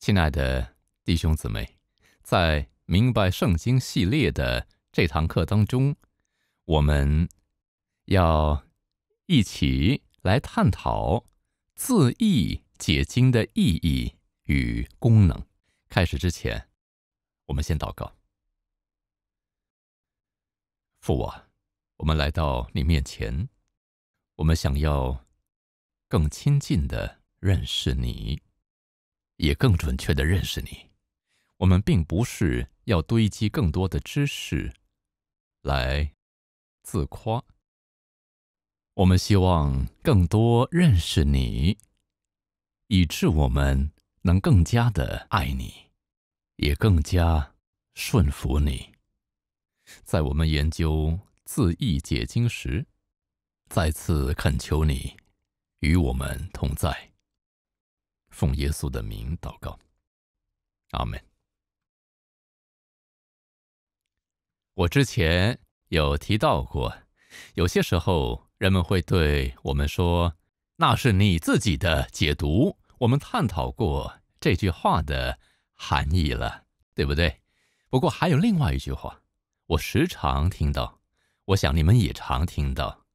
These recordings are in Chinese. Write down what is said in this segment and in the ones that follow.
亲爱的弟兄姊妹，在明白圣经系列的这堂课当中，我们要一起来探讨字意解经的意义与功能。开始之前，我们先祷告。父啊，我们来到你面前，我们想要更亲近的认识你。也更准确地认识你。我们并不是要堆积更多的知识来自夸，我们希望更多认识你，以致我们能更加的爱你，也更加顺服你。在我们研究字义解经时，再次恳求你与我们同在。奉耶稣的名祷告，阿门。我之前有提到过，有些时候人们会对我们说：“那是你自己的解读。”我们探讨过这句话的含义了，对不对？不过还有另外一句话，我时常听到，我想你们也常听到，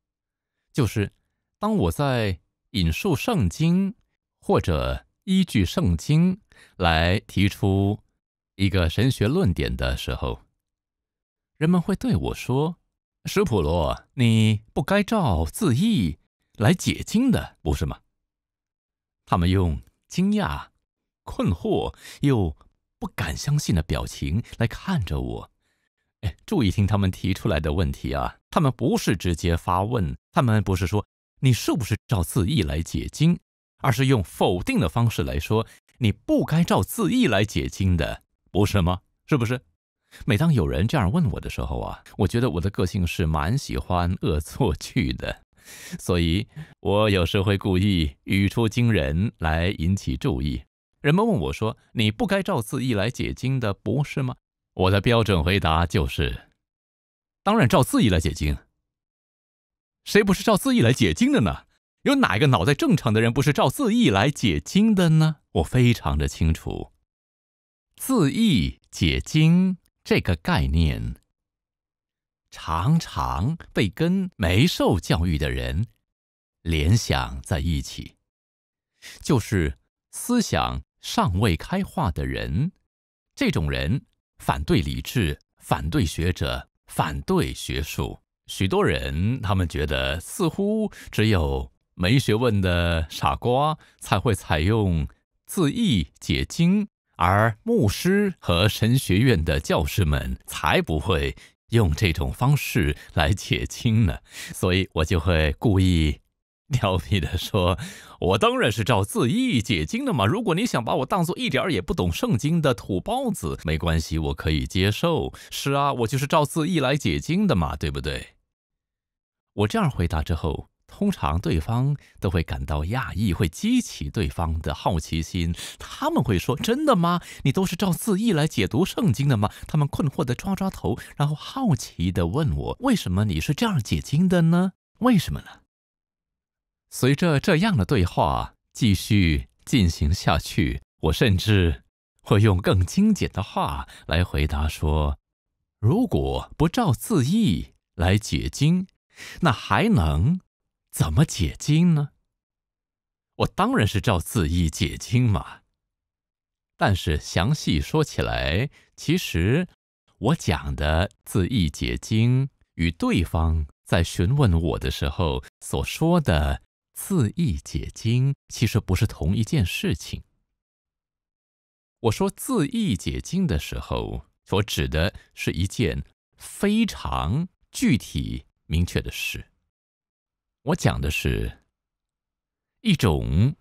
就是当我在引述圣经。或者依据圣经来提出一个神学论点的时候，人们会对我说：“施普罗，你不该照字义来解经的，不是吗？”他们用惊讶、困惑又不敢相信的表情来看着我。哎，注意听他们提出来的问题啊！他们不是直接发问，他们不是说你是不是照字义来解经。而是用否定的方式来说，你不该照字义来解经的，不是吗？是不是？每当有人这样问我的时候啊，我觉得我的个性是蛮喜欢恶作剧的，所以我有时会故意语出惊人来引起注意。人们问我说：“你不该照字义来解经的，不是吗？”我的标准回答就是：“当然照字义来解经，谁不是照字义来解经的呢？”有哪一个脑袋正常的人不是照字义来解经的呢？我非常的清楚，字义解经这个概念，常常被跟没受教育的人联想在一起，就是思想尚未开化的人。这种人反对理智，反对学者，反对学术。许多人他们觉得，似乎只有。没学问的傻瓜才会采用字义解经，而牧师和神学院的教师们才不会用这种方式来解经呢。所以我就会故意调皮的说：“我当然是照字义解经的嘛。如果你想把我当做一点也不懂圣经的土包子，没关系，我可以接受。是啊，我就是照字义来解经的嘛，对不对？”我这样回答之后。通常对方都会感到讶异，会激起对方的好奇心。他们会说：“真的吗？你都是照字意来解读圣经的吗？”他们困惑的抓抓头，然后好奇的问我：“为什么你是这样解经的呢？为什么呢？”随着这样的对话继续进行下去，我甚至会用更精简的话来回答说：“如果不照字意来解经，那还能？”怎么解经呢？我当然是照字义解经嘛。但是详细说起来，其实我讲的字义解经与对方在询问我的时候所说的字义解经，其实不是同一件事情。我说字义解经的时候，所指的是一件非常具体明确的事。我讲的是一种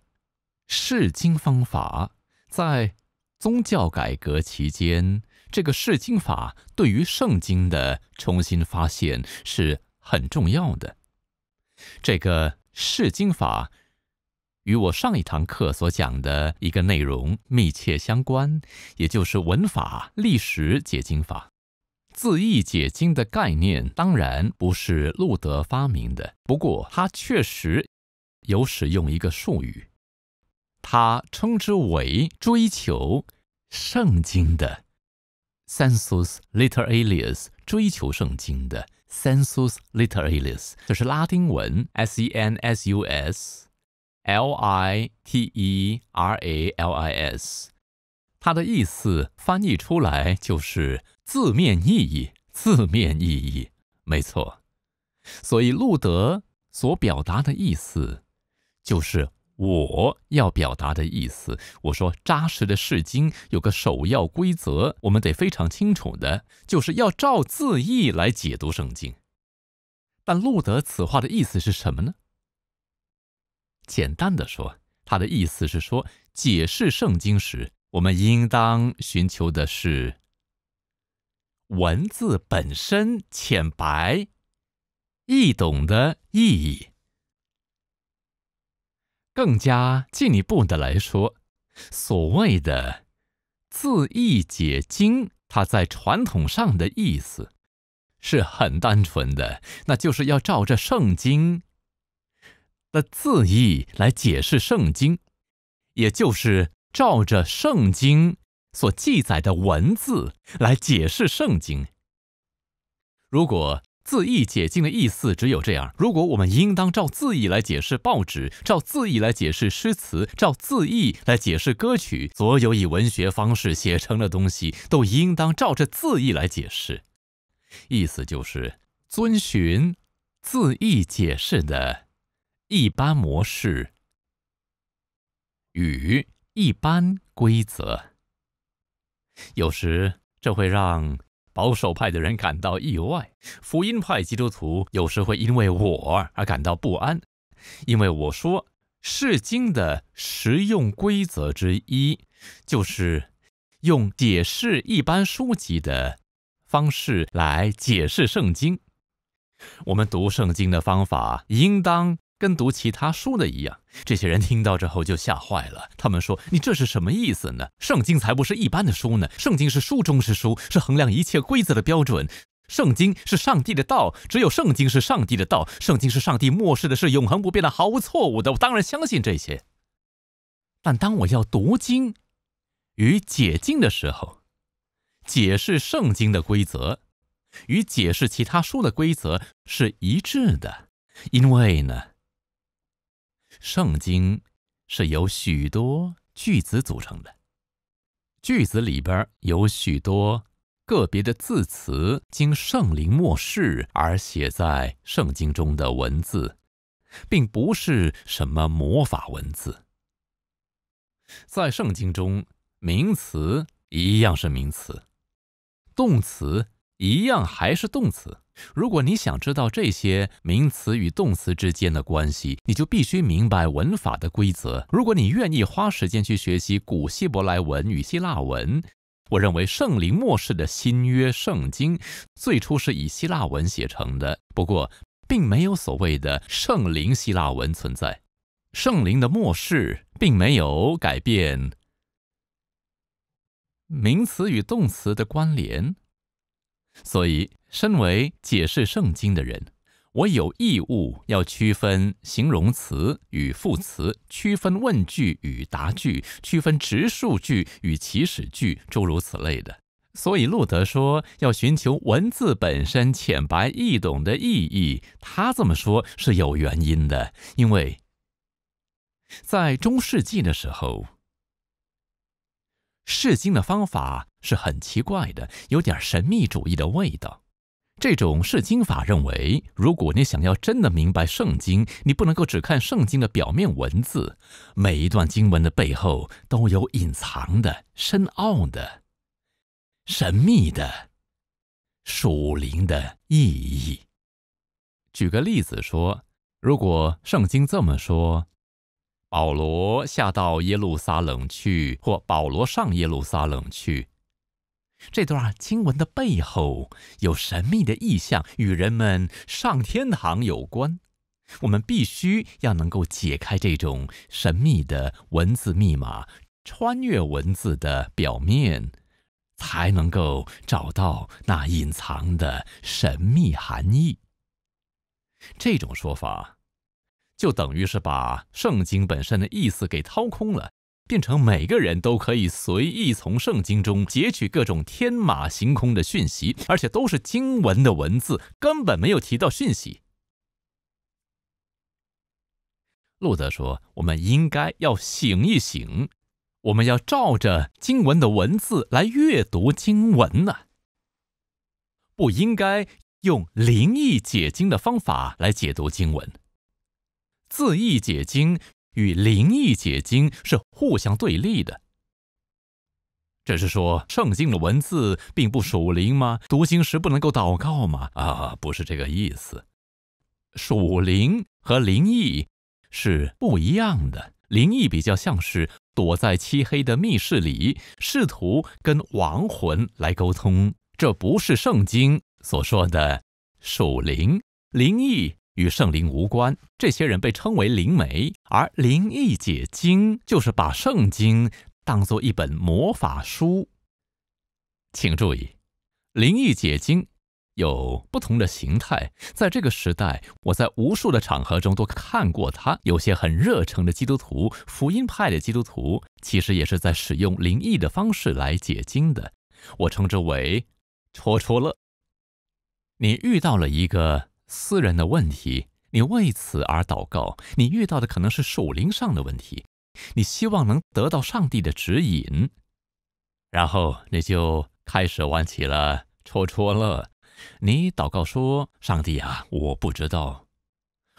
释经方法，在宗教改革期间，这个释经法对于圣经的重新发现是很重要的。这个释经法与我上一堂课所讲的一个内容密切相关，也就是文法历史解经法。字义解经的概念当然不是路德发明的，不过他确实有使用一个术语，他称之为追求圣经的 sensus literalis，追求圣经的 sensus literalis，这是拉丁文 sensus literalis。他的意思翻译出来就是字面意义，字面意义没错。所以路德所表达的意思，就是我要表达的意思。我说扎实的圣经有个首要规则，我们得非常清楚的，就是要照字义来解读圣经。但路德此话的意思是什么呢？简单的说，他的意思是说，解释圣经时。我们应当寻求的是文字本身浅白、易懂的意义。更加进一步的来说，所谓的字义解经，它在传统上的意思是很单纯的，那就是要照着圣经的字义来解释圣经，也就是。照着圣经所记载的文字来解释圣经。如果字义解经的意思只有这样，如果我们应当照字义来解释报纸，照字义来解释诗词，照字义来解释歌曲，所有以文学方式写成的东西都应当照着字义来解释。意思就是遵循字义解释的一般模式与。一般规则，有时这会让保守派的人感到意外。福音派基督徒有时会因为我而感到不安，因为我说，圣经的实用规则之一，就是用解释一般书籍的方式来解释圣经。我们读圣经的方法应当。跟读其他书的一样，这些人听到之后就吓坏了。他们说：“你这是什么意思呢？圣经才不是一般的书呢！圣经是书中之书，是衡量一切规则的标准。圣经是上帝的道，只有圣经是上帝的道。圣经是上帝漠视的，是永恒不变的，毫无错误的。我当然相信这些，但当我要读经与解经的时候，解释圣经的规则与解释其他书的规则是一致的，因为呢。”圣经是由许多句子组成的，句子里边有许多个别的字词，经圣灵默示而写在圣经中的文字，并不是什么魔法文字。在圣经中，名词一样是名词，动词一样还是动词。如果你想知道这些名词与动词之间的关系，你就必须明白文法的规则。如果你愿意花时间去学习古希伯来文与希腊文，我认为圣灵末世的新约圣经最初是以希腊文写成的。不过，并没有所谓的圣灵希腊文存在。圣灵的末世并没有改变名词与动词的关联，所以。身为解释圣经的人，我有义务要区分形容词与副词，区分问句与答句，区分直述句与祈使句，诸如此类的。所以，路德说要寻求文字本身浅白易懂的意义，他这么说是有原因的，因为在中世纪的时候，释经的方法是很奇怪的，有点神秘主义的味道。这种释经法认为，如果你想要真的明白圣经，你不能够只看圣经的表面文字。每一段经文的背后都有隐藏的、深奥的、神秘的、属灵的意义。举个例子说，如果圣经这么说，保罗下到耶路撒冷去，或保罗上耶路撒冷去。这段经文的背后有神秘的意象，与人们上天堂有关。我们必须要能够解开这种神秘的文字密码，穿越文字的表面，才能够找到那隐藏的神秘含义。这种说法，就等于是把圣经本身的意思给掏空了。变成每个人都可以随意从圣经中截取各种天马行空的讯息，而且都是经文的文字，根本没有提到讯息。路德说：“我们应该要醒一醒，我们要照着经文的文字来阅读经文呢，不应该用灵异解经的方法来解读经文，字意解经。”与灵异解经是互相对立的。这是说圣经的文字并不属灵吗？读经时不能够祷告吗？啊，不是这个意思。属灵和灵异是不一样的。灵异比较像是躲在漆黑的密室里，试图跟亡魂来沟通。这不是圣经所说的属灵灵异。与圣灵无关，这些人被称为灵媒，而灵异解经就是把圣经当做一本魔法书。请注意，灵异解经有不同的形态，在这个时代，我在无数的场合中都看过它。有些很热诚的基督徒、福音派的基督徒，其实也是在使用灵异的方式来解经的，我称之为“戳戳乐”。你遇到了一个。私人的问题，你为此而祷告。你遇到的可能是属灵上的问题，你希望能得到上帝的指引，然后你就开始玩起了戳戳乐。你祷告说：“上帝啊，我不知道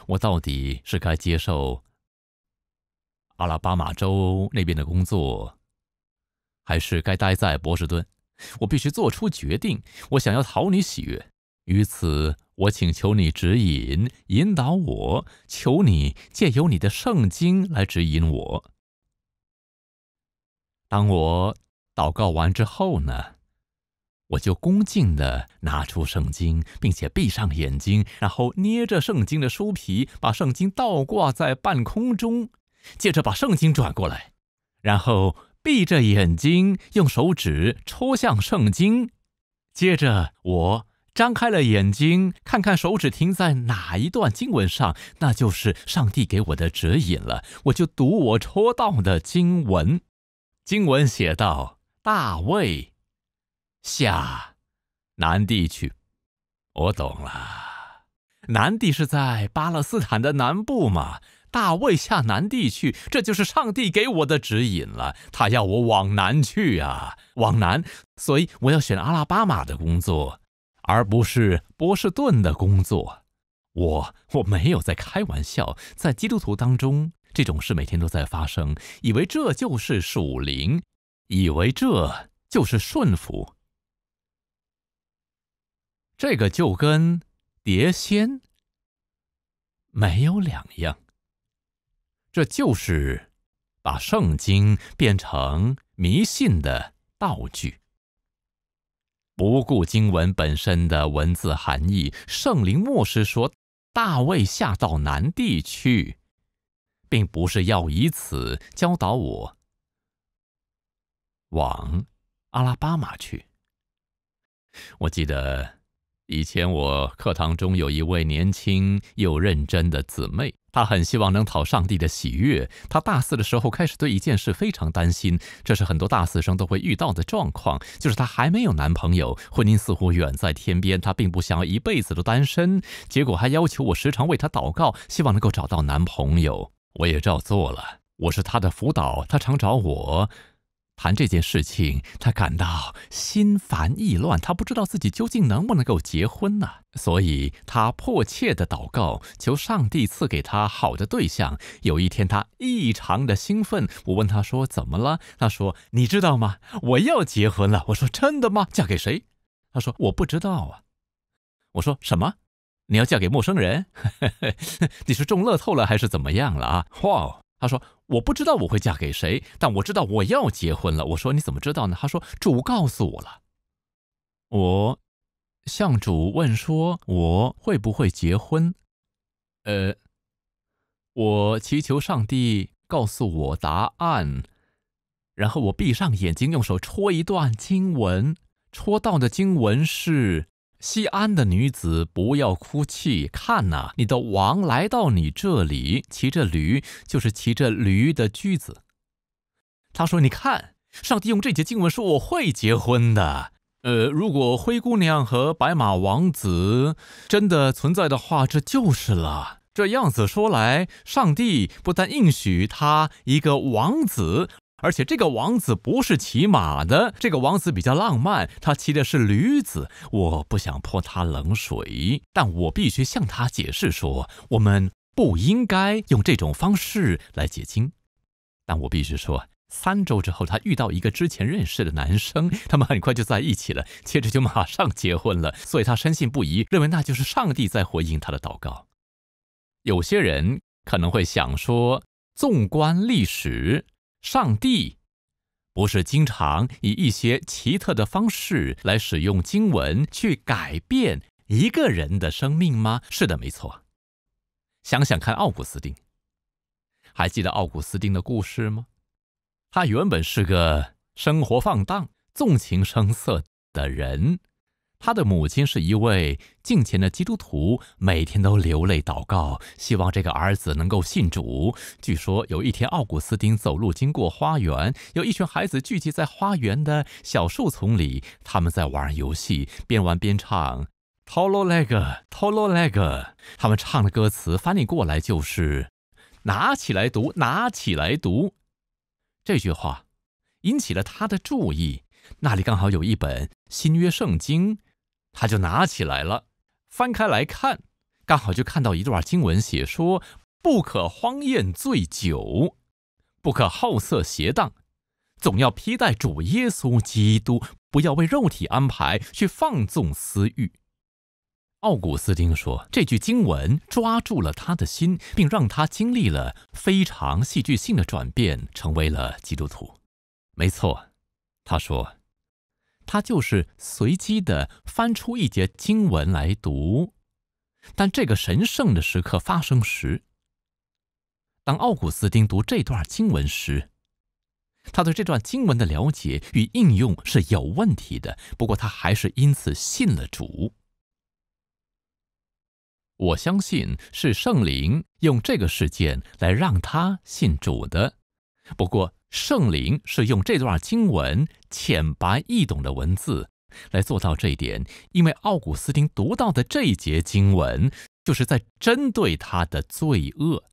我到底是该接受阿拉巴马州那边的工作，还是该待在波士顿。我必须做出决定。我想要讨你喜悦。”于此，我请求你指引、引导我。求你借由你的圣经来指引我。当我祷告完之后呢，我就恭敬的拿出圣经，并且闭上眼睛，然后捏着圣经的书皮，把圣经倒挂在半空中，接着把圣经转过来，然后闭着眼睛用手指戳向圣经，接着我。张开了眼睛，看看手指停在哪一段经文上，那就是上帝给我的指引了。我就读我抽到的经文，经文写道：“大卫下南地去。”我懂了，南地是在巴勒斯坦的南部嘛？大卫下南地去，这就是上帝给我的指引了。他要我往南去啊，往南，所以我要选阿拉巴马的工作。而不是波士顿的工作，我我没有在开玩笑。在基督徒当中，这种事每天都在发生，以为这就是属灵，以为这就是顺服，这个就跟碟仙没有两样。这就是把圣经变成迷信的道具。不顾经文本身的文字含义，圣灵牧师说：“大卫下到南地去，并不是要以此教导我往阿拉巴马去。”我记得。以前我课堂中有一位年轻又认真的姊妹，她很希望能讨上帝的喜悦。她大四的时候开始对一件事非常担心，这是很多大四生都会遇到的状况，就是她还没有男朋友，婚姻似乎远在天边。她并不想要一辈子的单身，结果还要求我时常为她祷告，希望能够找到男朋友。我也照做了。我是她的辅导，她常找我。谈这件事情，他感到心烦意乱。他不知道自己究竟能不能够结婚呢，所以他迫切的祷告，求上帝赐给他好的对象。有一天，他异常的兴奋。我问他说：“怎么了？”他说：“你知道吗？我要结婚了。”我说：“真的吗？嫁给谁？”他说：“我不知道啊。”我说：“什么？你要嫁给陌生人？你是中乐透了还是怎么样了啊？”哇！他说。我不知道我会嫁给谁，但我知道我要结婚了。我说你怎么知道呢？他说主告诉我了。我向主问说我会不会结婚？呃，我祈求上帝告诉我答案。然后我闭上眼睛，用手戳一段经文，戳到的经文是。西安的女子不要哭泣，看呐，你的王来到你这里，骑着驴，就是骑着驴的句子。他说：“你看，上帝用这节经文说我会结婚的。呃，如果灰姑娘和白马王子真的存在的话，这就是了。这样子说来，上帝不但应许他一个王子。”而且这个王子不是骑马的，这个王子比较浪漫，他骑的是驴子。我不想泼他冷水，但我必须向他解释说，我们不应该用这种方式来结亲。但我必须说，三周之后，他遇到一个之前认识的男生，他们很 快就在一起了，接着就马上结婚了。所以，他深信不疑，认为那就是上帝在回应他的祷告。有些人可能会想说，纵观历史。上帝不是经常以一些奇特的方式来使用经文去改变一个人的生命吗？是的，没错。想想看，奥古斯丁，还记得奥古斯丁的故事吗？他原本是个生活放荡、纵情声色的人。他的母亲是一位敬虔的基督徒，每天都流泪祷告，希望这个儿子能够信主。据说有一天，奥古斯丁走路经过花园，有一群孩子聚集在花园的小树丛里，他们在玩游戏，边玩边唱：“Tololeg, Tololeg。”他们唱的歌词翻译过来就是：“拿起来读，拿起来读。”这句话引起了他的注意。那里刚好有一本新约圣经。他就拿起来了，翻开来看，刚好就看到一段经文，写说：“不可荒宴醉酒，不可好色邪荡，总要披戴主耶稣基督，不要为肉体安排去放纵私欲。”奥古斯丁说：“这句经文抓住了他的心，并让他经历了非常戏剧性的转变，成为了基督徒。”没错，他说。他就是随机的翻出一节经文来读，但这个神圣的时刻发生时，当奥古斯丁读这段经文时，他对这段经文的了解与应用是有问题的。不过他还是因此信了主。我相信是圣灵用这个事件来让他信主的。不过，圣灵是用这段经文浅白易懂的文字来做到这一点，因为奥古斯丁读到的这一节经文，就是在针对他的罪恶。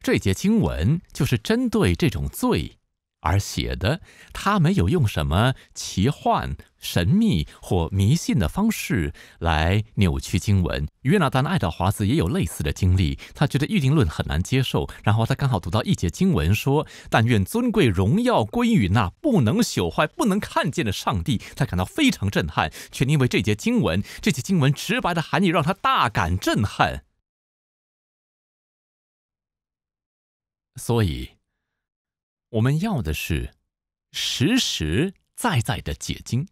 这节经文就是针对这种罪而写的，他没有用什么奇幻。神秘或迷信的方式来扭曲经文。约纳丹·爱德华兹也有类似的经历。他觉得预定论很难接受，然后他刚好读到一节经文，说：“但愿尊贵荣耀归于那不能朽坏、不能看见的上帝。”他感到非常震撼，却因为这节经文，这节经文直白的含义让他大感震撼。所以，我们要的是实实在在的解经。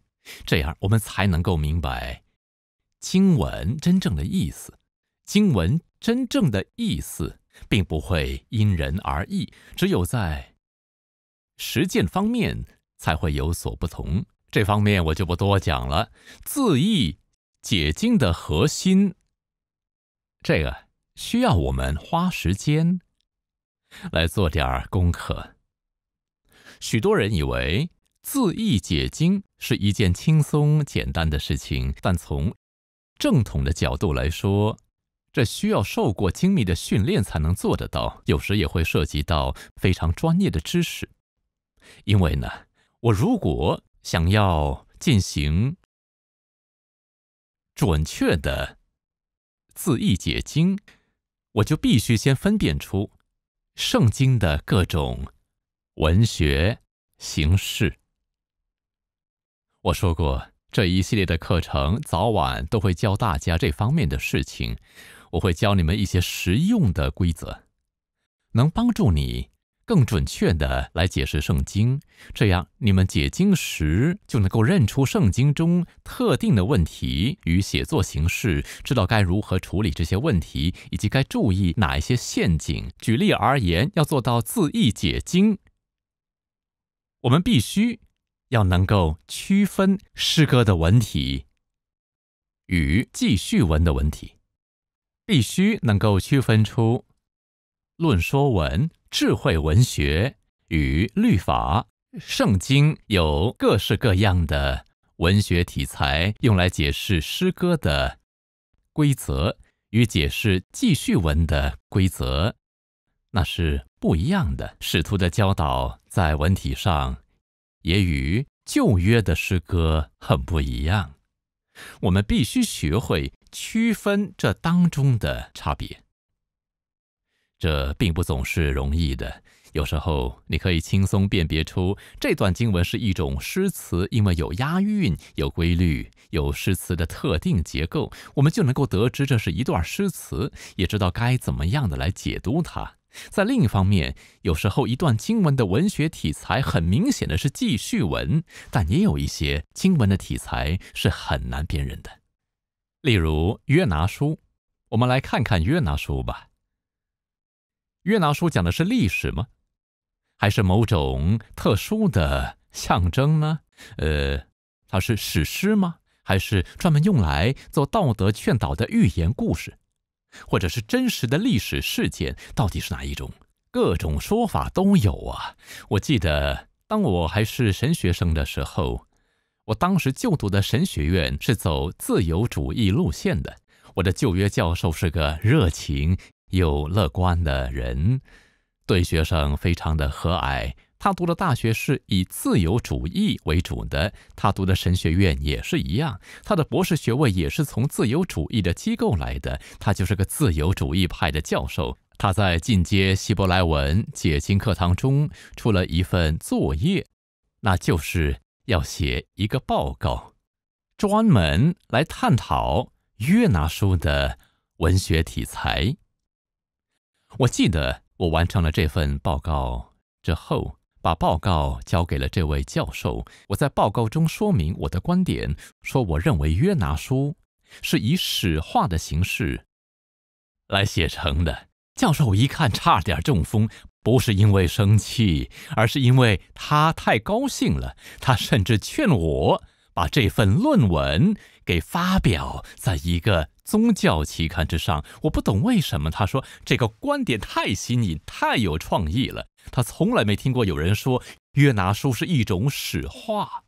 这样，我们才能够明白经文真正的意思。经文真正的意思并不会因人而异，只有在实践方面才会有所不同。这方面我就不多讲了。字义解经的核心，这个需要我们花时间来做点儿功课。许多人以为字义解经。是一件轻松简单的事情，但从正统的角度来说，这需要受过精密的训练才能做得到。有时也会涉及到非常专业的知识，因为呢，我如果想要进行准确的字义解经，我就必须先分辨出圣经的各种文学形式。我说过，这一系列的课程早晚都会教大家这方面的事情。我会教你们一些实用的规则，能帮助你更准确的来解释圣经。这样，你们解经时就能够认出圣经中特定的问题与写作形式，知道该如何处理这些问题，以及该注意哪一些陷阱。举例而言，要做到字义解经，我们必须。要能够区分诗歌的文体与记叙文的文体，必须能够区分出论说文、智慧文学与律法、圣经有各式各样的文学题材，用来解释诗歌的规则与解释记叙文的规则，那是不一样的。使徒的教导在文体上。也与旧约的诗歌很不一样，我们必须学会区分这当中的差别。这并不总是容易的，有时候你可以轻松辨别出这段经文是一种诗词，因为有押韵、有规律、有诗词的特定结构，我们就能够得知这是一段诗词，也知道该怎么样的来解读它。在另一方面，有时候一段经文的文学题材很明显的是记叙文，但也有一些经文的题材是很难辨认的。例如《约拿书》，我们来看看《约拿书》吧。《约拿书》讲的是历史吗？还是某种特殊的象征呢？呃，它是史诗吗？还是专门用来做道德劝导的寓言故事？或者是真实的历史事件，到底是哪一种？各种说法都有啊。我记得，当我还是神学生的时候，我当时就读的神学院是走自由主义路线的。我的旧约教授是个热情又乐观的人，对学生非常的和蔼。他读的大学是以自由主义为主的，他读的神学院也是一样，他的博士学位也是从自由主义的机构来的。他就是个自由主义派的教授。他在进阶希伯来文解经课堂中出了一份作业，那就是要写一个报告，专门来探讨约拿书的文学题材。我记得我完成了这份报告之后。把报告交给了这位教授。我在报告中说明我的观点，说我认为约拿书是以史话的形式来写成的。教授一看，差点中风。不是因为生气，而是因为他太高兴了。他甚至劝我把这份论文给发表在一个宗教期刊之上。我不懂为什么，他说这个观点太新颖，太有创意了。他从来没听过有人说约拿书是一种史话。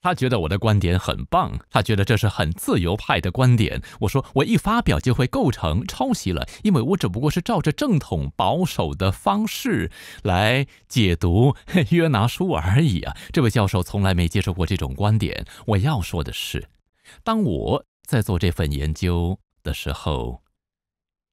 他觉得我的观点很棒，他觉得这是很自由派的观点。我说我一发表就会构成抄袭了，因为我只不过是照着正统保守的方式来解读约拿书而已啊！这位教授从来没接受过这种观点。我要说的是，当我在做这份研究的时候，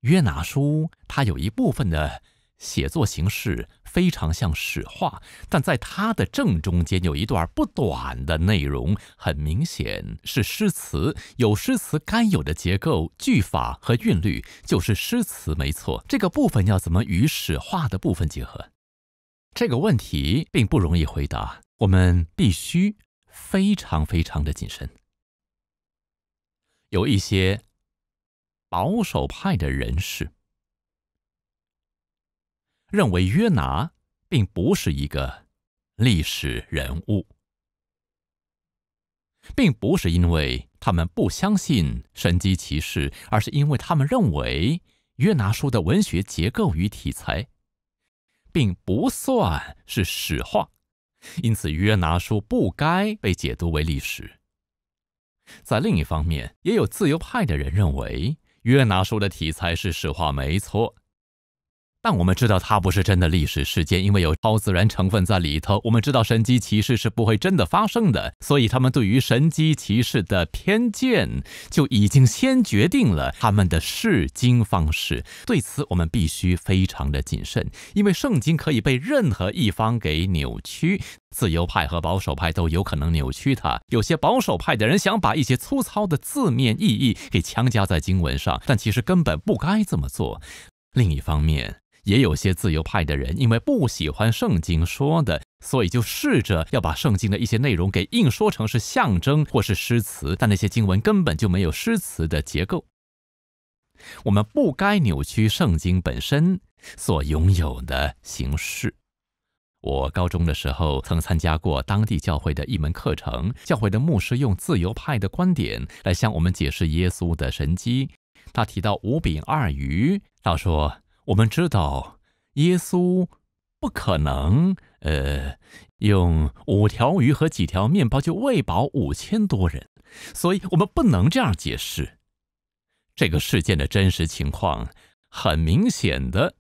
约拿书它有一部分的。写作形式非常像史话，但在它的正中间有一段不短的内容，很明显是诗词，有诗词该有的结构、句法和韵律，就是诗词，没错。这个部分要怎么与史话的部分结合？这个问题并不容易回答，我们必须非常非常的谨慎。有一些保守派的人士。认为约拿并不是一个历史人物，并不是因为他们不相信神机骑士，而是因为他们认为约拿书的文学结构与题材并不算是史话，因此约拿书不该被解读为历史。在另一方面，也有自由派的人认为约拿书的题材是史话，没错。但我们知道它不是真的历史事件，因为有超自然成分在里头。我们知道神机骑士是不会真的发生的，所以他们对于神机骑士的偏见就已经先决定了他们的视经方式。对此，我们必须非常的谨慎，因为圣经可以被任何一方给扭曲，自由派和保守派都有可能扭曲它。有些保守派的人想把一些粗糙的字面意义给强加在经文上，但其实根本不该这么做。另一方面，也有些自由派的人，因为不喜欢圣经说的，所以就试着要把圣经的一些内容给硬说成是象征或是诗词，但那些经文根本就没有诗词的结构。我们不该扭曲圣经本身所拥有的形式。我高中的时候曾参加过当地教会的一门课程，教会的牧师用自由派的观点来向我们解释耶稣的神迹。他提到五饼二鱼，他说。我们知道，耶稣不可能，呃，用五条鱼和几条面包就喂饱五千多人，所以我们不能这样解释这个事件的真实情况。很明显的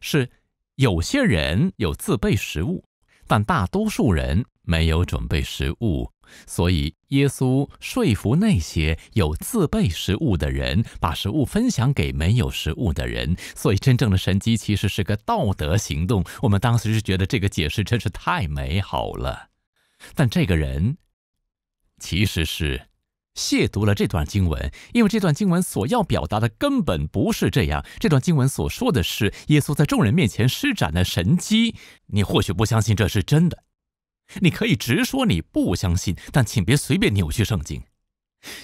是，有些人有自备食物，但大多数人没有准备食物。所以，耶稣说服那些有自备食物的人，把食物分享给没有食物的人。所以，真正的神机其实是个道德行动。我们当时是觉得这个解释真是太美好了。但这个人其实是亵渎了这段经文，因为这段经文所要表达的根本不是这样。这段经文所说的是耶稣在众人面前施展的神机。你或许不相信这是真的。你可以直说你不相信，但请别随便扭曲圣经。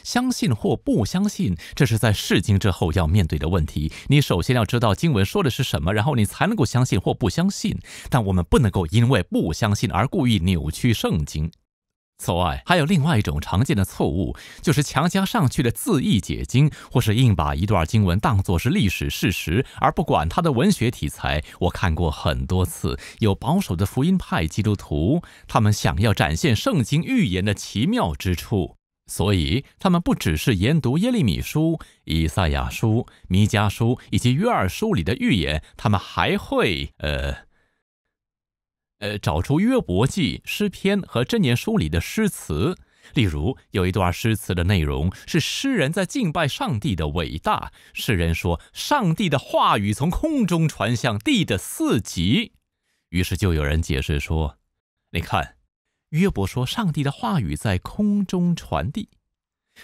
相信或不相信，这是在释经之后要面对的问题。你首先要知道经文说的是什么，然后你才能够相信或不相信。但我们不能够因为不相信而故意扭曲圣经。此外，还有另外一种常见的错误，就是强加上去的字义解经，或是硬把一段经文当作是历史事实，而不管它的文学题材。我看过很多次，有保守的福音派基督徒，他们想要展现圣经预言的奇妙之处，所以他们不只是研读耶利米书、以赛亚书、弥迦书以及约珥书里的预言，他们还会，呃。呃，找出约伯记、诗篇和箴言书里的诗词，例如有一段诗词的内容是诗人在敬拜上帝的伟大。诗人说：“上帝的话语从空中传向地的四极。”于是就有人解释说：“你看，约伯说上帝的话语在空中传递，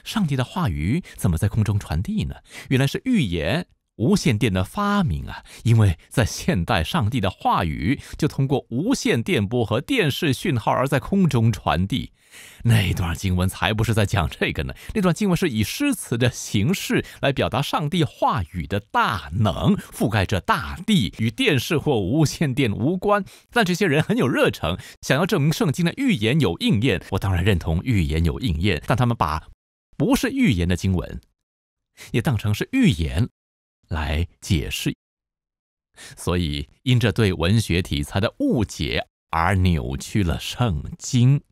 上帝的话语怎么在空中传递呢？原来是预言。”无线电的发明啊，因为在现代，上帝的话语就通过无线电波和电视讯号而在空中传递。那段经文才不是在讲这个呢。那段经文是以诗词的形式来表达上帝话语的大能，覆盖着大地，与电视或无线电无关。但这些人很有热诚，想要证明圣经的预言有应验。我当然认同预言有应验，但他们把不是预言的经文也当成是预言。来解释，所以因这对文学题材的误解而扭曲了圣经，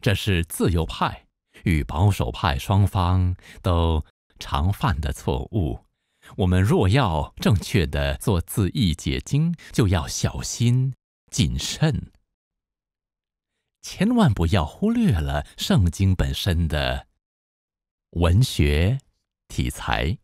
这是自由派与保守派双方都常犯的错误。我们若要正确的做字义解经，就要小心谨慎，千万不要忽略了圣经本身的文学题材。